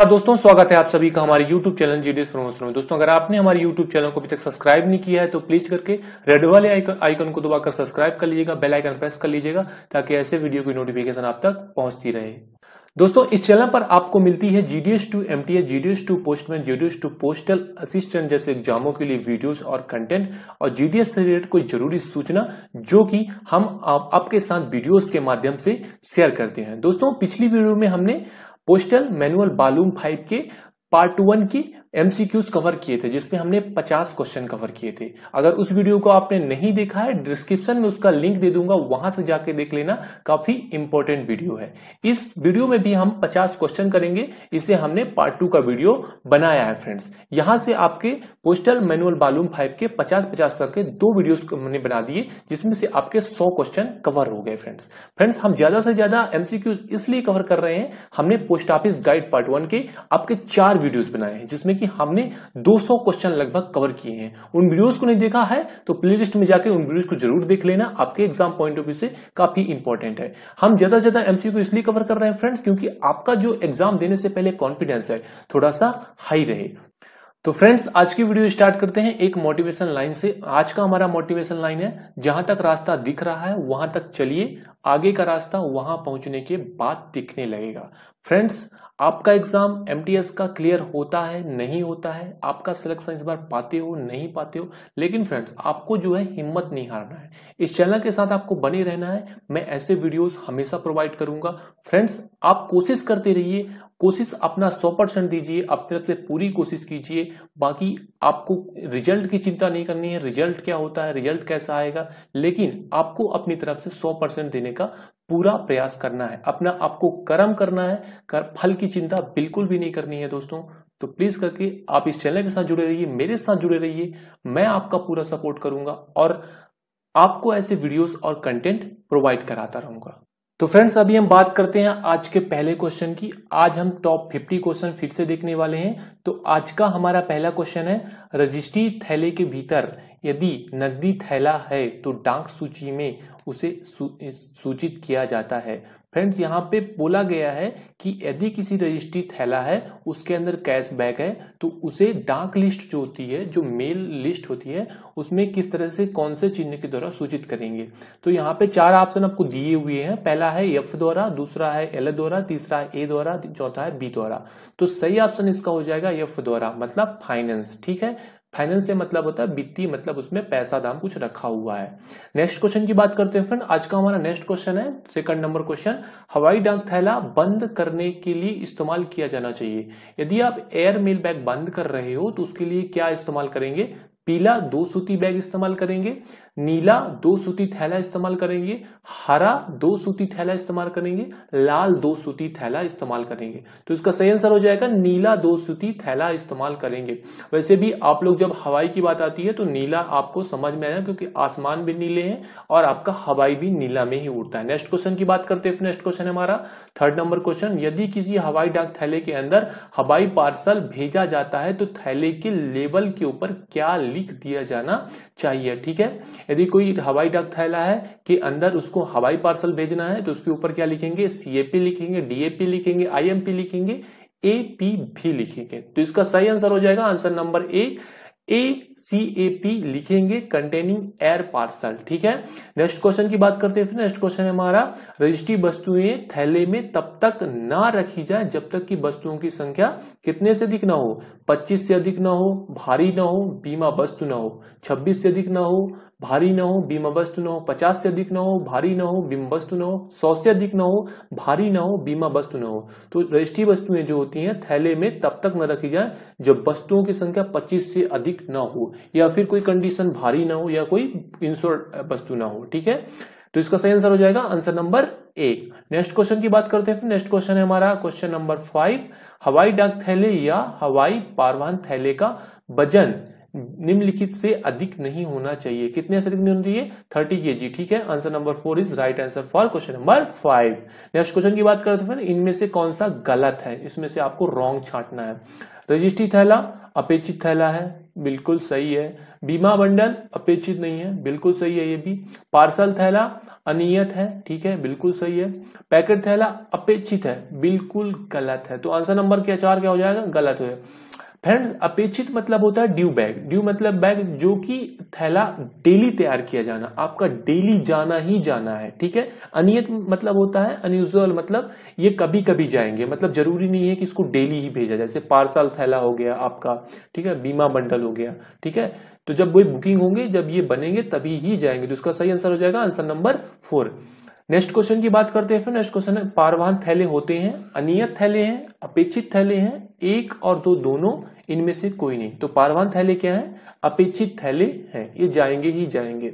हाँ, दोस्तों स्वागत है आप सभी का हमारे YouTube चैनल जीडीएस प्रोमोशन में दोस्तों अगर आपने हमारे YouTube चैनल को अभी तक सब्सक्राइब नहीं किया है तो प्लीज करके रेड वाले आइकन को दबाकर सब्सक्राइब कर लीजिएगा बेल आइकन प्रेस कर लीजिएगा ताकि ऐसे वीडियो की नोटिफिकेशन आप तक पहुंचती रहे दोस्तों इस चैनल पर आपको मिलती है GDS to M T GDS to postman GDS to postal assistant जैसे एग्जामों के लिए वीडियोस और कंटेंट और जीडीएस से रिलेटेड कोई जरूरी सूचना जो कि हम आपके साथ वीडियोस के माध्यम से शेयर करते हैं दोस्तों पिछली वीडियो में हमने पोस्टल मैनुअल बालूम फाइव के पार्ट वन की एमसीक्यूज कवर किए थे जिसमें हमने 50 क्वेश्चन कवर किए थे अगर उस वीडियो को आपने नहीं देखा है डिस्क्रिप्शन में उसका लिंक दे दूंगा वहां से जाके देख लेना काफी इंपॉर्टेंट वीडियो है इस वीडियो में भी हम 50 क्वेश्चन करेंगे इसे हमने पार्ट टू का वीडियो बनाया है फ्रेंड्स यहां से आपके पोस्टल मैनुअल बालूम फाइव के पचास पचास करके दो वीडियो हमने बना दिए जिसमें से आपके सौ क्वेश्चन कवर हो गए फ्रेंड्स फ्रेंड्स हम ज्यादा से ज्यादा एमसीक्यूज इसलिए कवर कर रहे हैं हमने post office guide part one के आपके चार वीडियोज बनाए हैं जिसमें कि हमने 200 क्वेश्चन लगभग कवर किए हैं उन वीडियोस को नहीं देखा है तो प्लेलिस्ट में जाके उन वीडियोस को जरूर देख लेना आपके एग्जाम पॉइंट ऑफ व्यू से काफी इंपॉर्टेंट है हम ज्यादा ज्यादा एमसीयू को इसलिए कवर कर रहे हैं फ्रेंड्स क्योंकि आपका जो एग्जाम देने से पहले कॉन्फिडेंस है थोड़ा सा हाई रहे तो फ्रेंड्स आज की वीडियो स्टार्ट करते हैं एक मोटिवेशन लाइन से आज का हमारा मोटिवेशन लाइन है जहां तक रास्ता दिख रहा है वहां तक चलिए आगे का रास्ता वहां पहुंचने के बाद दिखने लगेगा फ्रेंड्स आपका एग्जाम एमटीएस का क्लियर होता है नहीं होता है आपका सिलेक्शन इस बार पाते हो नहीं पाते हो लेकिन फ्रेंड्स आपको जो है हिम्मत नहीं हारना है इस चैनल के साथ आपको बने रहना है मैं ऐसे वीडियोस हमेशा प्रोवाइड करूंगा फ्रेंड्स आप कोशिश करते रहिए कोशिश अपना सौ परसेंट दीजिए अपनी तरफ से पूरी कोशिश कीजिए बाकी आपको रिजल्ट की चिंता नहीं करनी है रिजल्ट क्या होता है रिजल्ट कैसा आएगा लेकिन आपको अपनी तरफ से सौ परसेंट देने का पूरा प्रयास करना है अपना आपको कर्म करना है कर, फल की चिंता बिल्कुल भी नहीं करनी है दोस्तों तो प्लीज करके आप इस चैनल के साथ जुड़े रहिए मेरे साथ जुड़े रहिए मैं आपका पूरा सपोर्ट करूंगा और आपको ऐसे वीडियोस और कंटेंट प्रोवाइड कराता रहूंगा तो फ्रेंड्स अभी हम बात करते हैं आज के पहले क्वेश्चन की आज हम टॉप 50 क्वेश्चन फिर से देखने वाले हैं तो आज का हमारा पहला क्वेश्चन है रजिस्ट्री थैले के भीतर यदि नकदी थैला है तो डाक सूची में उसे सूचित किया जाता है फ्रेंड्स यहाँ पे बोला गया है कि यदि किसी रजिस्ट्री थैला है उसके अंदर कैश बैक है तो उसे डाक लिस्ट जो होती है जो मेल लिस्ट होती है उसमें किस तरह से कौन से चिन्ह के द्वारा सूचित करेंगे तो यहाँ पे चार ऑप्शन आपको दिए हुए हैं पहला है एफ द्वारा दूसरा है एल द्वारा तीसरा है ए द्वारा चौथा है बी द्वारा तो सही ऑप्शन इसका हो जाएगा एफ द्वारा मतलब फाइनेंस ठीक है फाइनेंस से मतलब होता है वित्तीय मतलब उसमें पैसा दाम कुछ रखा हुआ है नेक्स्ट क्वेश्चन की बात करते हैं फ्रेंड आज का हमारा नेक्स्ट क्वेश्चन है सेकंड नंबर क्वेश्चन हवाई डाक थैला बंद करने के लिए इस्तेमाल किया जाना चाहिए यदि आप एयर मेल बैग बंद कर रहे हो तो उसके लिए क्या इस्तेमाल करेंगे पीला दो सूती बैग इस्तेमाल करेंगे नीला दो सूती थैला इस्तेमाल करेंगे हरा दो सूती थैला इस्तेमाल करेंगे लाल दो सूती थैला इस्तेमाल करेंगे तो इसका सही आंसर हो जाएगा नीला दो सूती थैला इस्तेमाल करेंगे वैसे भी आप लोग जब हवाई की बात आती है तो नीला आपको समझ में आएगा क्योंकि आसमान भी नीले हैं और आपका हवाई भी नीला में ही उड़ता है नेक्स्ट क्वेश्चन की बात करते हैं नेक्स्ट क्वेश्चन हमारा थर्ड नंबर क्वेश्चन यदि किसी हवाई डाक थैले के अंदर हवाई पार्सल भेजा जाता है तो थैले के लेवल के ऊपर क्या लिख दिया जाना चाहिए ठीक है यदि कोई हवाई डाक थैला है कि अंदर उसको हवाई पार्सल भेजना है तो उसके ऊपर क्या लिखेंगे सीएपी लिखेंगे डीएपी लिखेंगे आईएमपी लिखेंगे भी लिखेंगे तो इसका सही आंसर हो जाएगा answer number A A C A P लिखेंगे कंटेनिंग एयर पार्सल ठीक है नेक्स्ट क्वेश्चन की बात करते हैं फिर नेक्स्ट क्वेश्चन है हमारा रजिस्ट्री वस्तुएं थैले में तब तक ना रखी जाए जब तक कि वस्तुओं की संख्या कितने से अधिक ना हो 25 से अधिक ना हो भारी ना हो बीमा वस्तु ना हो 26 से अधिक ना हो भारी न हो वस्तु न हो पचास से अधिक न हो भारी न हो वस्तु न हो सौ से अधिक न हो भारी न हो बीमा वस्तु न हो तो रजिस्ट्री वस्तुएं जो होती हैं थैले में तब तक न रखी जाए जब वस्तुओं की संख्या पच्चीस से अधिक न हो या फिर कोई कंडीशन भारी ना हो या कोई इंश्योर वस्तु ना हो ठीक है तो इसका सही आंसर हो जाएगा answer number A next question की बात करते हैं फिर नेक्स्ट क्वेश्चन है हमारा क्वेश्चन नंबर फाइव हवाई डाक थैले या हवाई पारवाहन थैले का वजन निम्नलिखित से अधिक नहीं होना चाहिए कितने से अधिक नहीं होना चाहिए थर्टी के जी ठीक है answer number four is right answer for question number five next question की बात करते हैं इनमें से कौन सा गलत है इसमें से आपको रॉन्ग छाटना है रजिस्ट्री थैला अपेक्षित थैला है बिल्कुल सही है बीमा बंडल अपेक्षित नहीं है बिल्कुल सही है ये भी पार्सल थैला अनियत है ठीक है बिल्कुल सही है पैकेट थैला अपेक्षित है बिल्कुल गलत है तो आंसर नंबर क्या चार क्या हो जाएगा गलत हो जाएगा फ्रेंड्स अपेक्षित मतलब होता है ड्यू बैग ड्यू मतलब बैग जो कि थैला डेली तैयार किया जाना आपका डेली जाना ही जाना है ठीक है अनियत मतलब होता है अनयूजल मतलब ये कभी कभी जाएंगे मतलब जरूरी नहीं है कि इसको डेली ही भेजा जैसे पार्सल थैला हो गया आपका ठीक है बीमा बंडल हो गया ठीक है तो जब वो बुकिंग होंगे जब ये बनेंगे तभी ही जाएंगे तो उसका सही आंसर हो जाएगा answer number four next question की बात करते हैं फिर नेक्स्ट क्वेश्चन है पारवाहन थैले होते हैं अनियत थैले हैं अपेक्षित थैले हैं एक और दो दोनों इनमें से कोई नहीं तो पारवान थैले क्या है अपेक्षित थैले हैं ये जाएंगे ही जाएंगे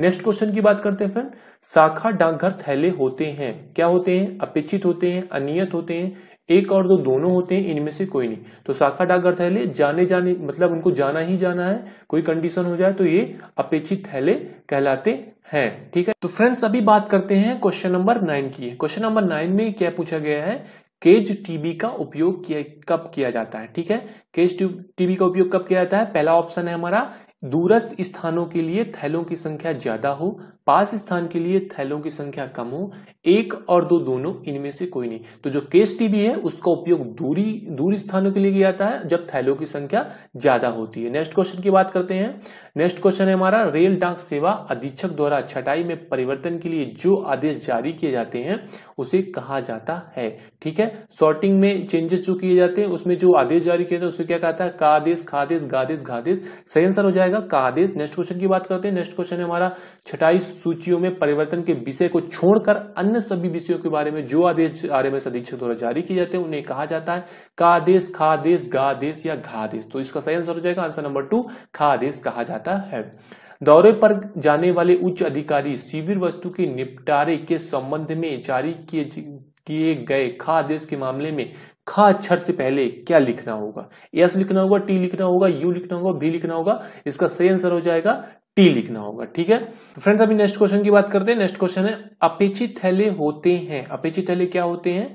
नेक्स्ट क्वेश्चन की बात करते हैं फ्रेंड शाखा डाकघर थैले होते हैं क्या होते हैं अपेक्षित होते हैं अनियत होते हैं एक और दो दोनों होते हैं इनमें से कोई नहीं तो शाखा डाकघर थैले जाने जाने मतलब उनको जाना ही जाना है कोई कंडीशन हो जाए तो ये अपेक्षित थैले कहलाते हैं ठीक है तो फ्रेंड्स अभी बात करते हैं क्वेश्चन नंबर नाइन की क्वेश्चन नंबर नाइन में क्या पूछा गया है केज टीबी का उपयोग किया कब किया जाता है ठीक है केज टीबी का उपयोग कब किया जाता है पहला ऑप्शन है हमारा दूरस्थ स्थानों के लिए थैलों की संख्या ज्यादा हो पास स्थान के लिए थैलों की संख्या कम हो एक और दो दोनों इनमें से कोई नहीं तो जो केस टीबी है उसका उपयोग दूरी दूर स्थानों के लिए किया जाता है जब थैलों की संख्या ज्यादा होती है नेक्स्ट क्वेश्चन की बात करते हैं नेक्स्ट क्वेश्चन है हमारा रेल डाक सेवा अधीक्षक द्वारा छटाई में परिवर्तन के लिए जो आदेश जारी किए जाते हैं उसे कहा जाता है ठीक है शॉर्टिंग में चेंजेस जो किए जाते हैं उसमें जो आदेश जारी किया जाते हैं उसे क्या कहता है का आदेश खादेश गादेश घादेश सही आंसर हो जाएगा जाएगा का आदेश नेक्स्ट क्वेश्चन की बात करते हैं नेक्स्ट क्वेश्चन है हमारा छठाई सूचियों में परिवर्तन के विषय को छोड़कर अन्य सभी विषयों के बारे में जो आदेश आरएमएस अधीक्षक द्वारा जारी किए जाते हैं उन्हें कहा जाता है कादेश खादेश गादेश या घादेश तो इसका सही आंसर हो जाएगा आंसर नंबर टू खादेश कहा जाता है दौरे पर जाने वाले उच्च अधिकारी शिविर वस्तु के निपटारे के संबंध में जारी किए किए गए खाद्य के मामले में खा अक्षर से पहले क्या लिखना होगा एस लिखना होगा टी लिखना होगा यू लिखना होगा बी लिखना होगा इसका सही आंसर हो जाएगा टी लिखना होगा ठीक है तो फ्रेंड्स अभी नेक्स्ट क्वेश्चन की बात करते हैं नेक्स्ट क्वेश्चन है अपेची थैले होते हैं अपेची थैले क्या होते हैं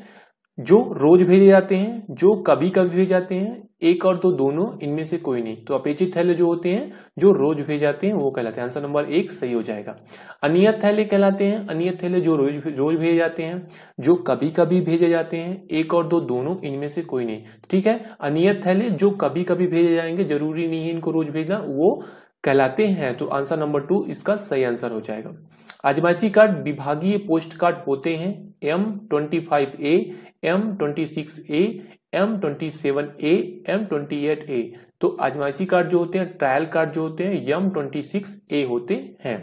जो रोज भेजे जाते हैं जो कभी कभी भेजे जाते हैं एक और दो दोनों इनमें से कोई नहीं तो अपेक्षित थैले जो होते हैं जो रोज भेजे जाते हैं वो कहलाते हैं आंसर नंबर एक सही हो जाएगा अनियत थैले कहलाते हैं अनियत थैले जो रोज रोज भेजे जाते हैं जो कभी कभी भेजे जाते हैं एक और दो दोनों इनमें से कोई नहीं ठीक है अनियत थैले जो कभी कभी भेजे जाएंगे जरूरी नहीं है इनको रोज भेजना वो कहलाते हैं तो आंसर नंबर टू इसका सही आंसर हो जाएगा आजमाइशी कार्ड विभागीय पोस्ट कार्ड होते हैं M twenty five A M twenty six A M twenty seven A M twenty eight A तो अजमायसी कार्ड जो होते हैं ट्रायल कार्ड जो होते हैं एम ट्वेंटी सिक्स ए होते हैं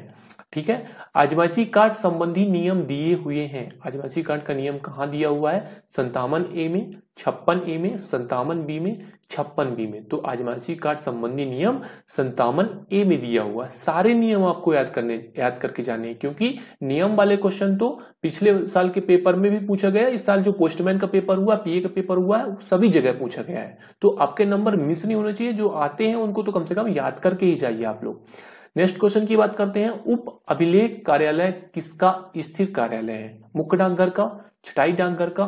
ठीक है आजमाइशी कार्ड संबंधी नियम दिए हुए हैं अजमायसी कार्ड का नियम कहाँ दिया हुआ है संतावन ए में छप्पन ए में संतावन बी में छप्पन बी में तो आजमाइशी कार्ड संबंधी नियम संतावन ए में दिया हुआ सारे नियम आपको याद करने याद करके जाने हैं क्योंकि नियम वाले क्वेश्चन तो पिछले साल के पेपर में भी पूछा गया इस साल जो पोस्टमैन का पेपर हुआ पीए का पेपर हुआ है सभी जगह पूछा गया है तो आपके नंबर मिस नहीं होने चाहिए जो आते हैं उनको तो कम से कम याद करके ही जाइए आप लोग नेक्स्ट क्वेश्चन की बात करते हैं उप अभिलेख कार्यालय किसका स्थिर कार्यालय है मुख्य डाकघर का छटाई डाकघर का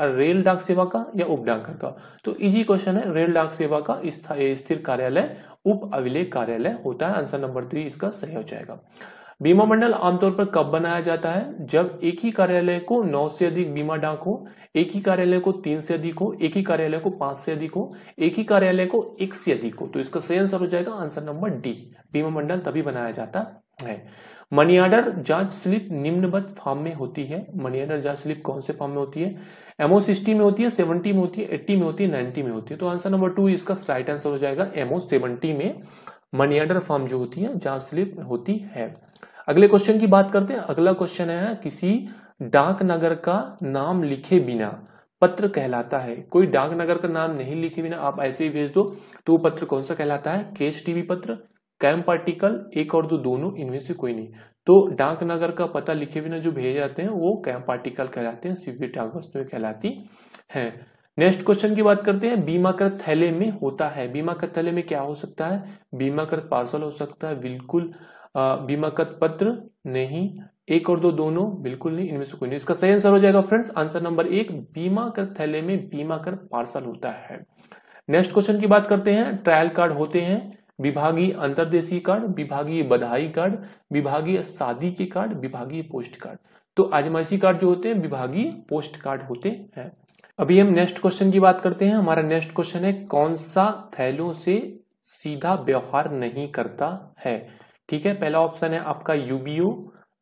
रेल डाक सेवा का या उप डाकघर का तो इजी क्वेश्चन है रेल डाक सेवा का स्थिर कार्यालय उप अभिलेख कार्यालय होता है आंसर नंबर थ्री इसका सही हो जाएगा बीमा मंडल आमतौर पर कब बनाया जाता है जब एक ही कार्यालय को नौ से अधिक बीमा डाक हो एक ही कार्यालय को तीन से अधिक हो एक ही कार्यालय को पांच से अधिक हो एक ही कार्यालय को एक से अधिक हो तो इसका सही आंसर हो जाएगा आंसर नंबर डी बीमा मंडल तभी बनाया जाता है मनी ऑर्डर जांच स्लिप निम्नबद्ध फॉर्म में होती है मनी ऑर्डर जांच स्लिप कौन से फॉर्म में होती है एमओ सिक्सटी में होती है सेवेंटी में होती है एट्टी में होती है नाइनटी में होती है तो आंसर नंबर टू इसका राइट आंसर हो जाएगा एमओ सेवेंटी में मनी ऑर्डर फॉर्म जो होती है जांच स्लिप होती है अगले क्वेश्चन की बात करते हैं अगला क्वेश्चन है किसी डाक नगर का नाम लिखे बिना पत्र कहलाता है कोई डाक नगर का नाम नहीं लिखे बिना आप ऐसे ही भेज दो तो वो पत्र कौन सा कहलाता है केश टीवी पत्र कैम पार्टिकल एक और जो दोनों इनमें से कोई नहीं तो डाक नगर का पता लिखे बिना जो भेजे जाते हैं वो कैम पार्टिकल कहलाते हैं सीवी डाक वस्तुएं कहलाती है नेक्स्ट क्वेश्चन की बात करते हैं बीमाकृत थैले में होता है बीमाकृत थैले में क्या हो सकता है बीमाकृत पार्सल हो सकता है बिल्कुल बीमाकृत पत्र नहीं एक और दो दोनों बिल्कुल नहीं इनमें से कोई नहीं इसका सही आंसर हो जाएगा फ्रेंड्स आंसर नंबर एक बीमाकृत थैले में बीमाकृत पार्सल होता है नेक्स्ट क्वेश्चन की बात करते हैं ट्रायल कार्ड होते हैं विभागीय अंतरदेशीय कार्ड विभागीय बधाई कार्ड विभागीय शादी के कार्ड विभागीय पोस्ट कार्ड तो आजमाइशी कार्ड जो होते हैं विभागीय पोस्ट कार्ड होते हैं अभी हम नेक्स्ट क्वेश्चन की बात करते हैं हमारा नेक्स्ट क्वेश्चन है कौन सा थैलों से सीधा व्यवहार नहीं करता है ठीक है पहला ऑप्शन है आपका यूबीओ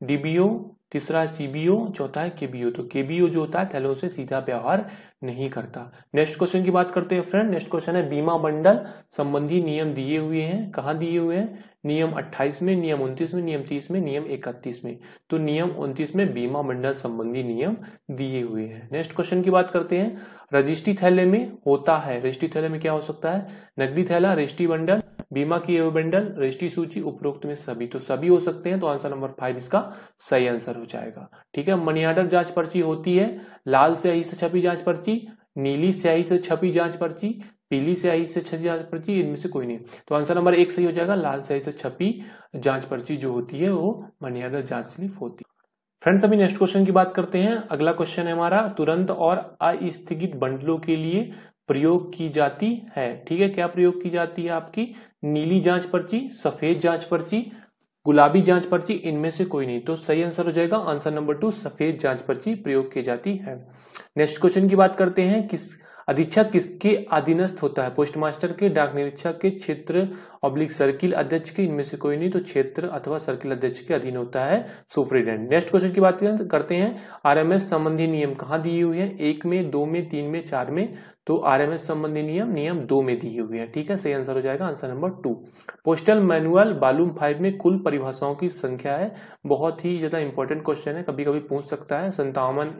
डीबीओ तीसरा है सीबीओ चौथा है केबीओ तो केबीओ जो होता है थैलो से सीधा व्यवहार नहीं करता नेक्स्ट क्वेश्चन की बात करते हैं फ्रेंड नेक्स्ट क्वेश्चन है बीमा बंडल संबंधी नियम दिए हुए हैं कहाँ दिए हुए हैं नियम 28 में नियम 29 में नियम 30 में नियम 31 में तो नियम 29 में बीमा मंडल संबंधी नियम दिए हुए हैं नेक्स्ट क्वेश्चन की बात करते हैं रजिस्ट्री थैले में होता है रजिस्ट्री थैले में क्या हो सकता है नकदी थैला रजिस्ट्री बंडल बीमा किए हुए बंडल रजिस्ट्री सूची उपरोक्त में सभी तो सभी हो सकते हैं तो आंसर नंबर फाइव इसका सही आंसर हो जाएगा ठीक है मनी ऑर्डर जांच पर्ची होती है लाल स्याही से छपी जांच पर्ची नीली स्याही से छपी जांच पर्ची पीली स्याही से छपी जांच पर्ची इनमें से कोई नहीं तो आंसर नंबर एक सही हो जाएगा लाल स्याही से छपी जांच पर्ची जो होती है वो मनी ऑर्डर जांच स्लिप होती है फ्रेंड्स अभी नेक्स्ट क्वेश्चन की बात करते हैं अगला क्वेश्चन है हमारा तुरंत और अस्थगित बंडलों के लिए प्रयोग की जाती है ठीक है क्या प्रयोग की जाती है आपकी नीली जांच पर्ची सफेद जांच पर्ची गुलाबी जांच पर्ची इनमें से कोई नहीं तो सही आंसर हो जाएगा आंसर नंबर टू सफेद जांच पर्ची प्रयोग की जाती है नेक्स्ट क्वेश्चन की बात करते हैं किस अधीक्षक किसके अधीनस्थ होता है पोस्टमास्टर के डाक निरीक्षक के क्षेत्र ऑब्लिक सर्किल अध्यक्ष के इनमें से कोई नहीं तो क्षेत्र अथवा सर्किल अध्यक्ष के अधीन होता है सुप्रिटेंडेंट नेक्स्ट क्वेश्चन की बात करते हैं आरएमएस संबंधी नियम कहाँ दिए हुए हैं एक में दो में तीन में चार में तो आरएमएस संबंधी नियम नियम दो में दिए हुए हैं ठीक है सही आंसर हो जाएगा answer number two postal manual volume five में कुल परिभाषाओं की संख्या है बहुत ही ज्यादा इंपॉर्टेंट क्वेश्चन है कभी कभी पूछ सकता है संतावन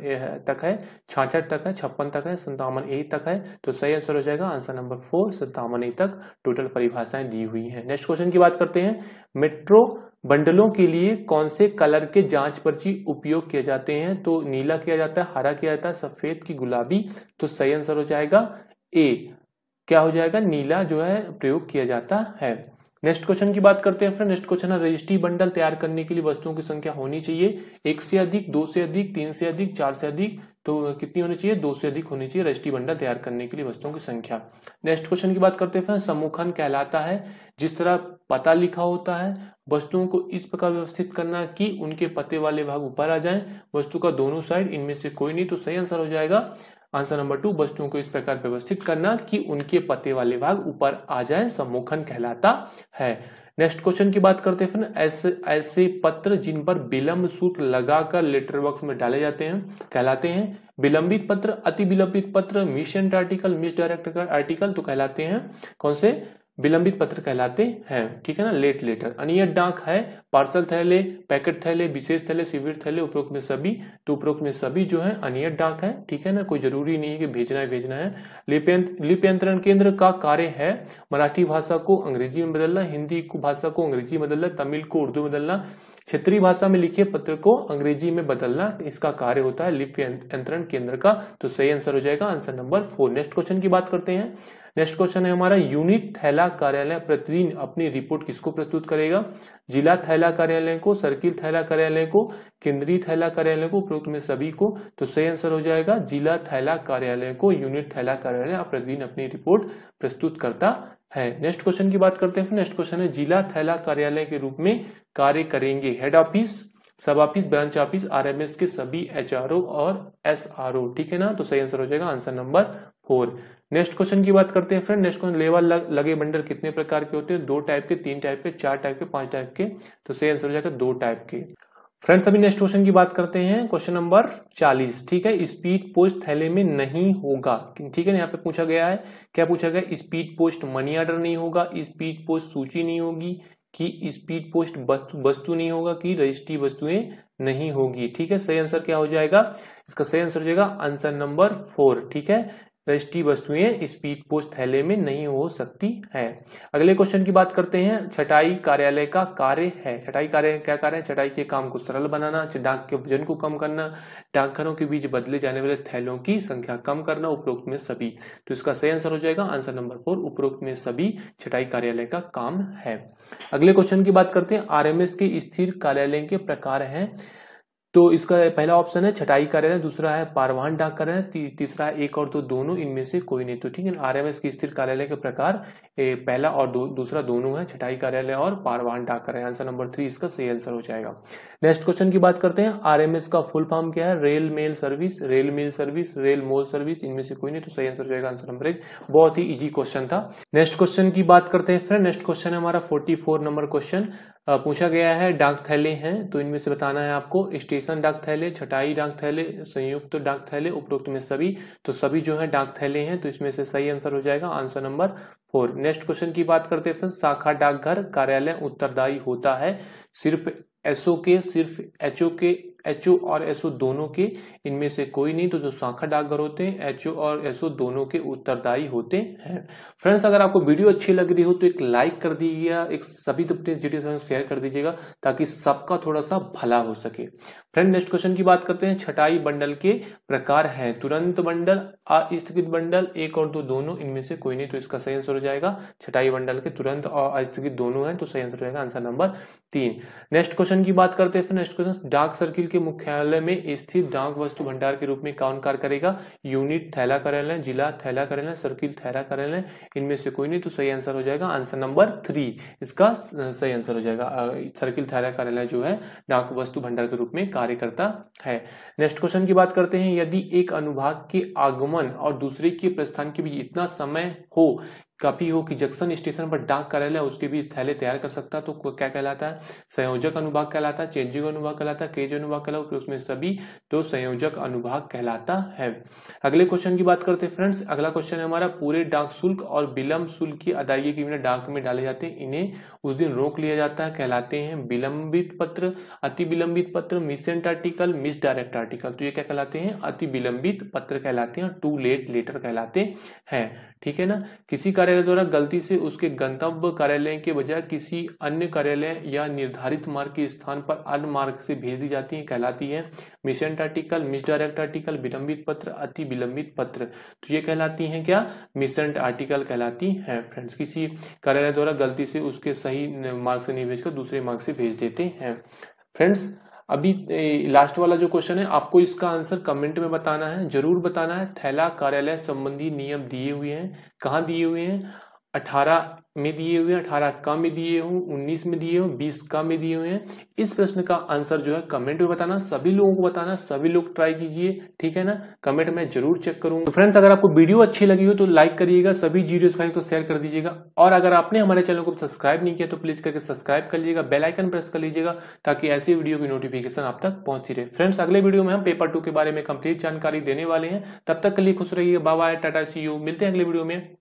तक है छाछठ तक है छप्पन तक है संतावन ए तक है तो सही आंसर हो जाएगा आंसर नंबर फोर संतावन ए तक टोटल परिभाषाएं दी हुई है नेक्स्ट क्वेश्चन की बात करते हैं मेट्रो बंडलों के लिए कौन से कलर के जांच पर्ची उपयोग किए जाते हैं तो नीला किया जाता है हरा किया जाता है सफेद की गुलाबी तो सही आंसर हो जाएगा ए क्या हो जाएगा नीला जो है प्रयोग किया जाता है नेक्स्ट क्वेश्चन की बात करते हैं फ्रेंड नेक्स्ट क्वेश्चन है रजिस्ट्री बंडल तैयार करने के लिए वस्तुओं की संख्या होनी चाहिए एक से अधिक दो से अधिक तीन से अधिक चार से अधिक तो कितनी होनी चाहिए दो से अधिक होनी चाहिए रजिस्ट्री बंडल तैयार करने के लिए वस्तुओं की संख्या नेक्स्ट क्वेश्चन की बात करते हैं फ्रेंड समूखन कहलाता है जिस तरह पता लिखा होता है वस्तुओं को इस प्रकार व्यवस्थित करना कि उनके पते वाले भाग ऊपर आ जाएं वस्तु का दोनों साइड इनमें से कोई नहीं तो सही आंसर हो जाएगा आंसर नंबर टू वस्तुओं को इस प्रकार व्यवस्थित करना कि उनके पते वाले भाग ऊपर आ जाए सम्मुखन कहलाता है नेक्स्ट क्वेश्चन की बात करते हैं ऐसे ऐसे पत्र जिन पर विलंब सूत्र लगाकर लेटर बॉक्स में डाले जाते हैं कहलाते हैं विलंबित पत्र अति विलंबित पत्र missent article misdirect article तो कहलाते हैं कौन से विलंबित पत्र कहलाते हैं ठीक है ना लेट लेटर अनियत डाक है पार्सल थैले पैकेट थैले विशेष थैले शिविर थैले उपरोक्त में सभी तो उपरोक्त में सभी जो है अनियत डाक है ठीक है ना कोई जरूरी नहीं है कि भेजना है भेजना है लिप्यंतरण केंद्र का कार्य है मराठी भाषा को अंग्रेजी में बदलना हिंदी भाषा को अंग्रेजी में बदलना तमिल को उर्दू में बदलना क्षेत्रीय भाषा में लिखे पत्र को अंग्रेजी में बदलना इसका कार्य होता है लिप्यंतरण केंद्र का तो सही आंसर हो जाएगा answer number four next question की बात करते हैं नेक्स्ट क्वेश्चन है हमारा यूनिट थैला कार्यालय प्रतिदिन अपनी रिपोर्ट किसको प्रस्तुत करेगा जिला थैला कार्यालय को सर्किल थैला कार्यालय को केंद्रीय थैला कार्यालय को उपयुक्त में सभी को तो सही आंसर हो जाएगा जिला थैला कार्यालय को यूनिट थैला कार्यालय प्रतिदिन अपनी रिपोर्ट प्रस्तुत करता है नेक्स्ट क्वेश्चन की बात करते हैं नेक्स्ट क्वेश्चन है जिला थैला कार्यालय के रूप में कार्य करेंगे head office sub office branch office RMS के सभी एचआरओ और एसआरओ ठीक है ना तो सही आंसर हो जाएगा answer number four next question की बात करते हैं फ्रेंड नेक्स्ट क्वेश्चन लेवल लगे बंडल कितने प्रकार के होते हैं दो टाइप के तीन टाइप के चार टाइप के पांच टाइप के तो सही आंसर हो जाएगा दो टाइप के फ्रेंड्स अभी नेक्स्ट क्वेश्चन की बात करते हैं क्वेश्चन नंबर 40 ठीक है स्पीड पोस्ट थैले में नहीं होगा ठीक है यहाँ पे पूछा गया है क्या पूछा गया स्पीड पोस्ट मनी ऑर्डर नहीं होगा स्पीड पोस्ट सूची नहीं होगी कि स्पीड पोस्ट वस्तु नहीं होगा कि रजिस्ट्री वस्तुएं नहीं होगी ठीक है सही आंसर क्या हो जाएगा इसका सही आंसर हो जाएगा आंसर नंबर फोर ठीक है रजिस्ट्री वस्तुएं स्पीड पोस्ट थैले में नहीं हो सकती है अगले क्वेश्चन की बात करते हैं छटाई कार्यालय का कार्य है छटाई कार्य क्या कार्य है छटाई के काम को सरल बनाना डाक के वजन को कम करना डाकघरों के बीच बदले जाने वाले थैलों की संख्या कम करना उपरोक्त में सभी तो इसका सही आंसर हो जाएगा आंसर नंबर फोर उपरोक्त में सभी छटाई कार्यालय का काम है अगले क्वेश्चन की बात करते हैं आरएमएस के स्थिर कार्यालय के प्रकार है तो इसका पहला ऑप्शन है छटाई कार्यालय दूसरा है पारवाहन डाक हैं ती, तीसरा है एक और दो दोनों इनमें से कोई नहीं तो ठीक है आरएमएस की स्थिर कार्यालय के प्रकार ए, पहला और दो, दूसरा दोनों है छटाई कार्यालय और पारवाहन डाक हैं आंसर नंबर थ्री इसका सही आंसर हो जाएगा नेक्स्ट क्वेश्चन की बात करते हैं आरएमएस का फुल फॉर्म क्या है rail mail service rail mail service rail mole service इनमें से कोई नहीं तो सही आंसर हो जाएगा आंसर नंबर एक बहुत ही इजी क्वेश्चन था नेक्स्ट क्वेश्चन की बात करते हैं फ्रेंड नेक्स्ट क्वेश्चन है हमारा फोर्टी नंबर क्वेश्चन पूछा गया है डाक थैले हैं तो इनमें से बताना है आपको स्टेशन डाक थैले छटाई डाक थैले संयुक्त डाक थैले उपरोक्त में सभी तो सभी जो है डाक थैले हैं तो इसमें से सही आंसर हो जाएगा answer number four next question की बात करते हैं फिर शाखा डाकघर कार्यालय उत्तरदायी होता है सिर्फ एसओ के सिर्फ एचओ के एच और एसओ दोनों के इनमें से कोई नहीं तो जो शाखा डाकघर होते हैं एच और एसओ दोनों के उत्तरदायी होते हैं फ्रेंड्स अगर आपको वीडियो अच्छी लग रही हो तो एक लाइक कर दीजिएगा एक सभी तो अपने शेयर कर दीजिएगा ताकि सबका थोड़ा सा भला हो सके फ्रेंड नेक्स्ट क्वेश्चन की बात करते हैं छटाई बंडल के प्रकार है तुरंत बंडल अस्थगित बंडल एक और दो दोनों इनमें से कोई नहीं तो इसका सही आंसर हो जाएगा छटाई बंडल के तुरंत और अस्थगित दोनों है तो सही आंसर हो जाएगा आंसर नंबर तीन नेक्स्ट क्वेश्चन की बात करते हैं फिर नेक्स्ट क्वेश्चन डार्क सर्किल के मुख्यालय में स्थित डाक वस्तु भंडार के रूप में कौन कार्य करेगा यूनिट थैला कार्यालय जिला थैला कार्यालय सर्किल थैला कार्यालय इनमें से कोई नहीं तो सही आंसर हो जाएगा आंसर नंबर थ्री इसका सही आंसर हो जाएगा सर्किल थैला कार्यालय जो है डाक वस्तु भंडार के रूप में कार्य करता है नेक्स्ट क्वेश्चन की बात करते हैं यदि एक अनुभाग के आगमन और दूसरे के प्रस्थान के बीच इतना समय हो कभी हो कि जंक्शन स्टेशन पर डाक कार्यालय उसके भी थैले तैयार कर सकता है तो क्या कहलाता है संयोजक अनुभाग कहलाता है चेंजिंग अनुभाग कहलाता है केज अनुभाग कहलाता है उसमें सभी तो संयोजक अनुभाग कहलाता है अगले क्वेश्चन की बात करते हैं फ्रेंड्स अगला क्वेश्चन है हमारा पूरे डाक शुल्क और विलंब शुल्क की अदायगी के बिना डाक में डाले जाते हैं इन्हें उस दिन रोक लिया जाता है कहलाते हैं विलंबित पत्र अति विलंबित पत्र missent article misdirect article तो ये क्या कहलाते हैं अति विलंबित पत्र कहलाते हैं टू लेट लेटर कहलाते हैं ठीक है ना किसी कार्य कार्यालय द्वारा गलती से उसके गंतव्य कार्यालय के बजाय किसी अन्य कार्यालय या निर्धारित मार्ग के स्थान पर अन्य मार्ग से भेज दी जाती है कहलाती है मिसेंट आर्टिकल मिसडायरेक्ट आर्टिकल विलंबित पत्र अति विलंबित पत्र तो ये कहलाती है क्या मिसेंट आर्टिकल कहलाती है फ्रेंड्स किसी कार्यालय द्वारा गलती से उसके सही मार्ग से नहीं भेजकर दूसरे मार्ग से भेज देते हैं फ्रेंड्स अभी लास्ट वाला जो क्वेश्चन है आपको इसका आंसर कमेंट में बताना है जरूर बताना है थैला कार्यालय संबंधी नियम दिए हुए हैं कहाँ दिए हुए हैं अठारह में दिए हुए हैं अठारह कम में दिए हूँ उन्नीस में दिए हूँ बीस कम में दिए हुए हैं इस प्रश्न का आंसर जो है कमेंट में बताना सभी लोगों को बताना सभी लोग ट्राई कीजिए ठीक है ना कमेंट में जरूर चेक करूंगा तो फ्रेंड्स अगर आपको वीडियो अच्छी लगी हो तो लाइक करिएगा सभी वीडियो का तो शेयर कर दीजिएगा और अगर आपने हमारे चैनल को सब्सक्राइब नहीं किया तो प्लीज करके सब्सक्राइब कर लीजिएगा बेलाइकन प्रेस कर लीजिएगा ताकि ऐसी वीडियो की नोटिफिकेशन आप तक पहुंची रहे फ्रेंड्स अगले वीडियो में हम पेपर टू के बारे में कंप्लीट जानकारी देने वाले हैं तब तक के लिए खुश रहिए बाबा टाटा सी यू मिलते हैं अगले वीडियो में